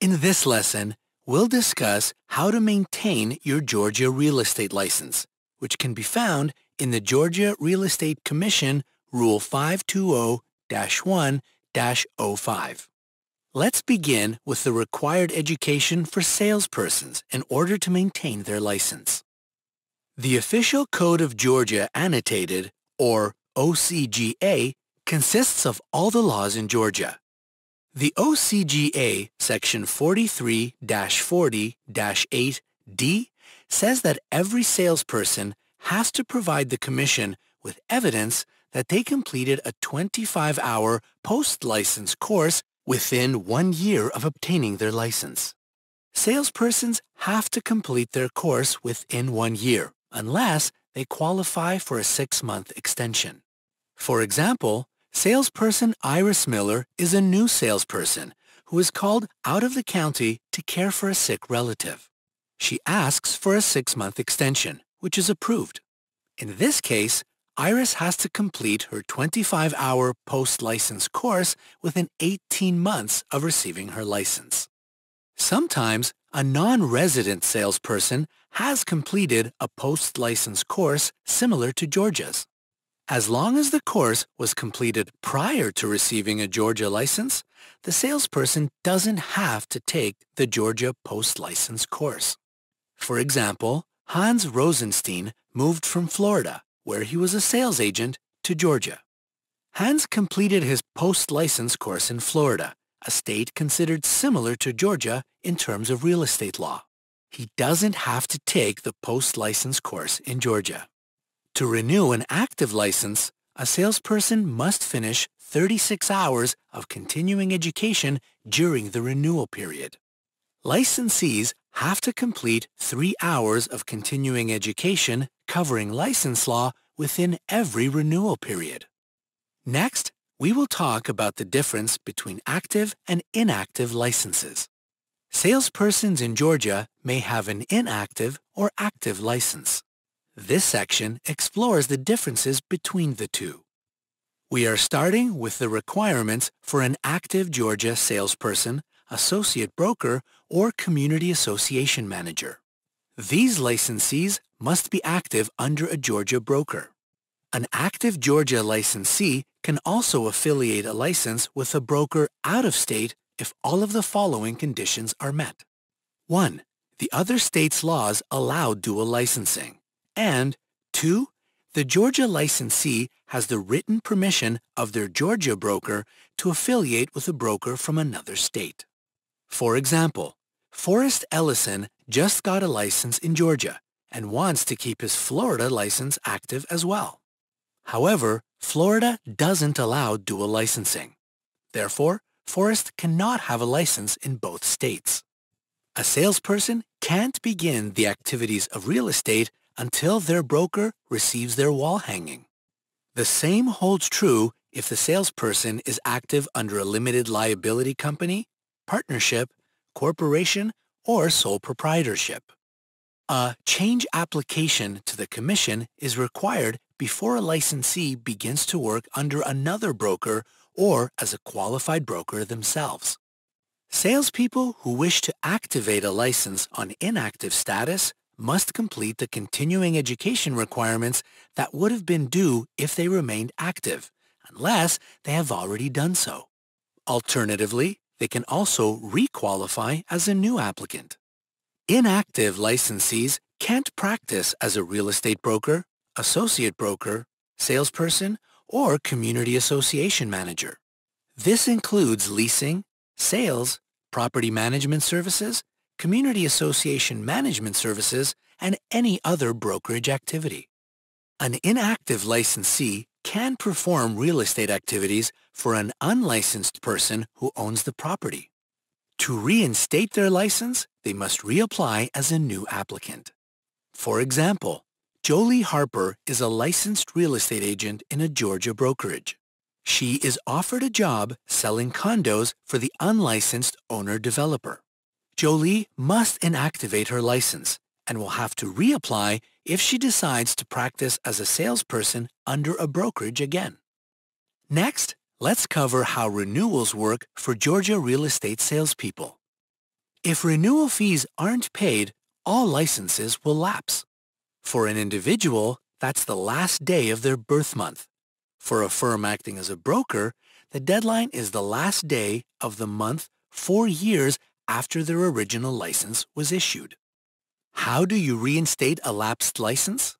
In this lesson, we'll discuss how to maintain your Georgia real estate license, which can be found in the Georgia Real Estate Commission Rule 520-1-05. Let's begin with the required education for salespersons in order to maintain their license. The Official Code of Georgia Annotated, or OCGA, consists of all the laws in Georgia. The OCGA Section 43-40-8D says that every salesperson has to provide the Commission with evidence that they completed a 25-hour post-license course within one year of obtaining their license. Salespersons have to complete their course within one year unless they qualify for a six-month extension. For example, Salesperson Iris Miller is a new salesperson who is called out of the county to care for a sick relative. She asks for a six-month extension, which is approved. In this case, Iris has to complete her 25-hour post-license course within 18 months of receiving her license. Sometimes, a non-resident salesperson has completed a post-license course similar to Georgia's. As long as the course was completed prior to receiving a Georgia license, the salesperson doesn't have to take the Georgia post-license course. For example, Hans Rosenstein moved from Florida, where he was a sales agent, to Georgia. Hans completed his post-license course in Florida, a state considered similar to Georgia in terms of real estate law. He doesn't have to take the post-license course in Georgia. To renew an active license, a salesperson must finish 36 hours of continuing education during the renewal period. Licensees have to complete three hours of continuing education covering license law within every renewal period. Next, we will talk about the difference between active and inactive licenses. Salespersons in Georgia may have an inactive or active license. This section explores the differences between the two. We are starting with the requirements for an active Georgia salesperson, associate broker, or community association manager. These licensees must be active under a Georgia broker. An active Georgia licensee can also affiliate a license with a broker out of state if all of the following conditions are met. 1. The other state's laws allow dual licensing. And two, the Georgia licensee has the written permission of their Georgia broker to affiliate with a broker from another state. For example, Forrest Ellison just got a license in Georgia and wants to keep his Florida license active as well. However, Florida doesn't allow dual licensing. Therefore, Forrest cannot have a license in both states. A salesperson can't begin the activities of real estate until their broker receives their wall hanging. The same holds true if the salesperson is active under a limited liability company, partnership, corporation, or sole proprietorship. A change application to the Commission is required before a licensee begins to work under another broker or as a qualified broker themselves. Salespeople who wish to activate a license on inactive status must complete the continuing education requirements that would have been due if they remained active, unless they have already done so. Alternatively, they can also requalify as a new applicant. Inactive licensees can't practice as a real estate broker, associate broker, salesperson, or community association manager. This includes leasing, sales, property management services, community association management services, and any other brokerage activity. An inactive licensee can perform real estate activities for an unlicensed person who owns the property. To reinstate their license, they must reapply as a new applicant. For example, Jolie Harper is a licensed real estate agent in a Georgia brokerage. She is offered a job selling condos for the unlicensed owner-developer. Jolie must inactivate her license and will have to reapply if she decides to practice as a salesperson under a brokerage again. Next, let's cover how renewals work for Georgia real estate salespeople. If renewal fees aren't paid, all licenses will lapse. For an individual, that's the last day of their birth month. For a firm acting as a broker, the deadline is the last day of the month four years after their original license was issued. How do you reinstate a lapsed license?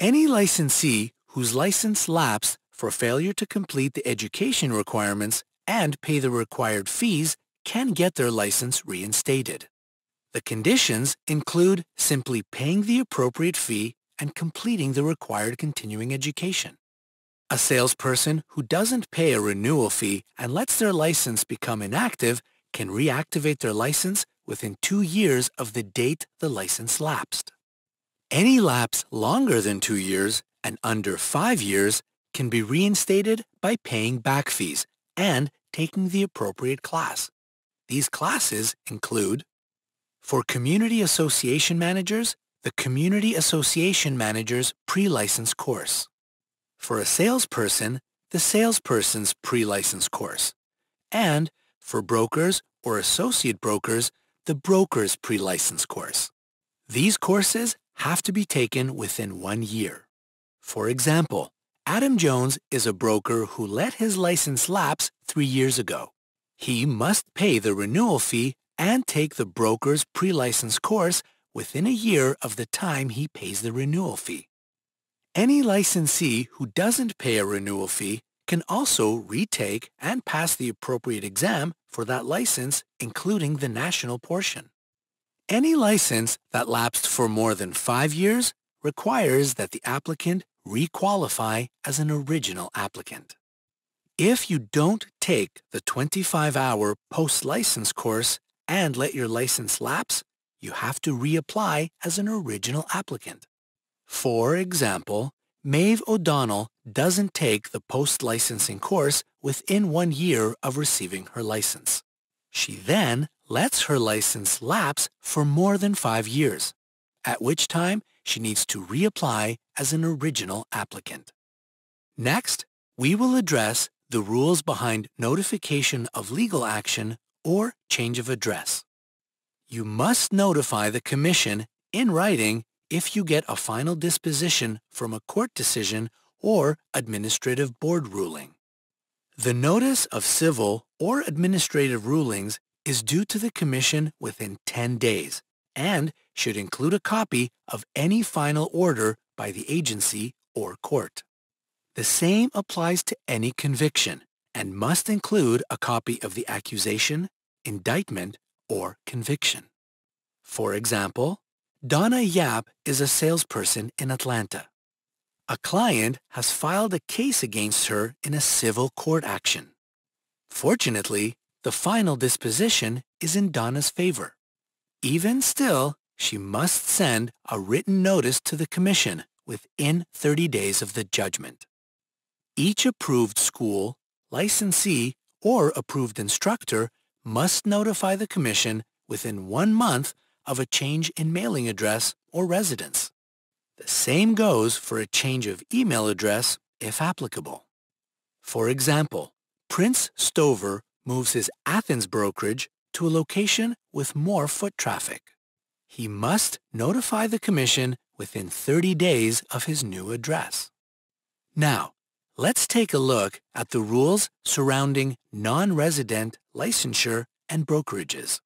Any licensee whose license lapsed for failure to complete the education requirements and pay the required fees can get their license reinstated. The conditions include simply paying the appropriate fee and completing the required continuing education. A salesperson who doesn't pay a renewal fee and lets their license become inactive can reactivate their license within two years of the date the license lapsed. Any lapse longer than two years and under five years can be reinstated by paying back fees and taking the appropriate class. These classes include for Community Association Managers, the Community Association Manager's Pre-License Course. For a salesperson, the Salesperson's Pre-License Course. And for brokers or associate brokers, the broker's pre-license course. These courses have to be taken within one year. For example, Adam Jones is a broker who let his license lapse three years ago. He must pay the renewal fee and take the broker's pre-license course within a year of the time he pays the renewal fee. Any licensee who doesn't pay a renewal fee can also retake and pass the appropriate exam for that license, including the national portion. Any license that lapsed for more than five years requires that the applicant requalify as an original applicant. If you don't take the 25-hour post-license course and let your license lapse, you have to reapply as an original applicant. For example, Maeve O'Donnell doesn't take the post-licensing course within one year of receiving her license. She then lets her license lapse for more than five years, at which time she needs to reapply as an original applicant. Next, we will address the rules behind notification of legal action or change of address. You must notify the Commission in writing if you get a final disposition from a court decision or administrative board ruling. The notice of civil or administrative rulings is due to the Commission within 10 days and should include a copy of any final order by the agency or court. The same applies to any conviction and must include a copy of the accusation, indictment, or conviction. For example, Donna Yap is a salesperson in Atlanta. A client has filed a case against her in a civil court action. Fortunately, the final disposition is in Donna's favor. Even still, she must send a written notice to the commission within 30 days of the judgment. Each approved school, licensee, or approved instructor must notify the commission within one month of a change in mailing address or residence. The same goes for a change of email address if applicable. For example, Prince Stover moves his Athens brokerage to a location with more foot traffic. He must notify the Commission within 30 days of his new address. Now, let's take a look at the rules surrounding non-resident licensure and brokerages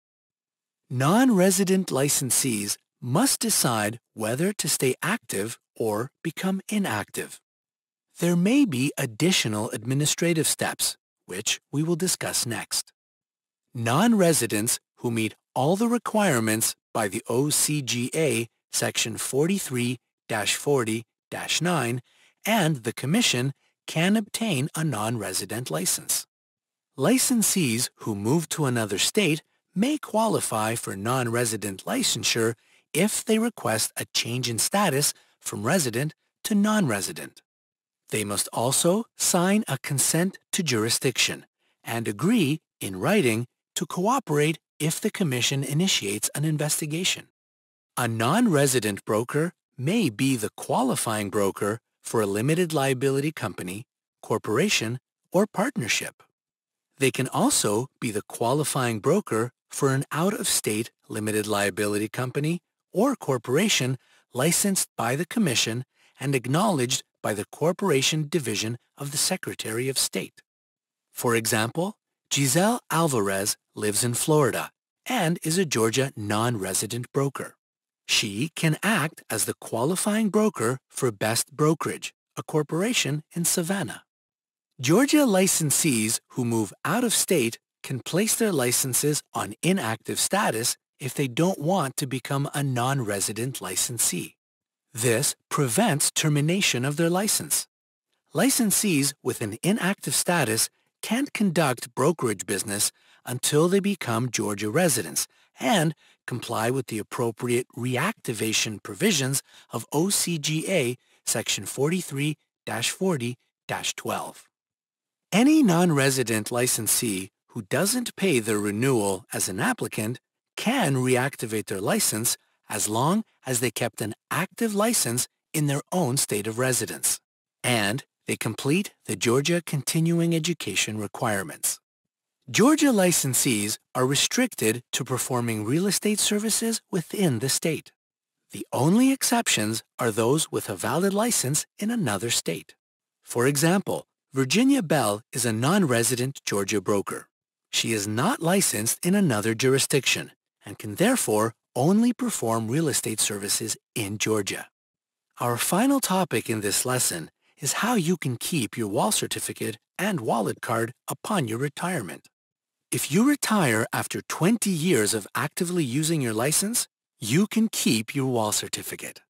non-resident licensees must decide whether to stay active or become inactive. There may be additional administrative steps, which we will discuss next. Non-residents who meet all the requirements by the OCGA Section 43-40-9 and the Commission can obtain a non-resident license. Licensees who move to another state may qualify for non-resident licensure if they request a change in status from resident to non-resident. They must also sign a consent to jurisdiction and agree in writing to cooperate if the Commission initiates an investigation. A non-resident broker may be the qualifying broker for a limited liability company, corporation, or partnership. They can also be the qualifying broker for an out-of-state limited liability company or corporation licensed by the Commission and acknowledged by the Corporation Division of the Secretary of State. For example, Giselle Alvarez lives in Florida and is a Georgia non-resident broker. She can act as the qualifying broker for Best Brokerage, a corporation in Savannah. Georgia licensees who move out of state can place their licenses on inactive status if they don't want to become a non-resident licensee. This prevents termination of their license. Licensees with an inactive status can't conduct brokerage business until they become Georgia residents and comply with the appropriate reactivation provisions of OCGA Section 43-40-12. Any non-resident licensee who doesn't pay their renewal as an applicant can reactivate their license as long as they kept an active license in their own state of residence. And they complete the Georgia continuing education requirements. Georgia licensees are restricted to performing real estate services within the state. The only exceptions are those with a valid license in another state. For example, Virginia Bell is a non-resident Georgia broker she is not licensed in another jurisdiction and can therefore only perform real estate services in Georgia. Our final topic in this lesson is how you can keep your wall certificate and wallet card upon your retirement. If you retire after 20 years of actively using your license, you can keep your wall certificate.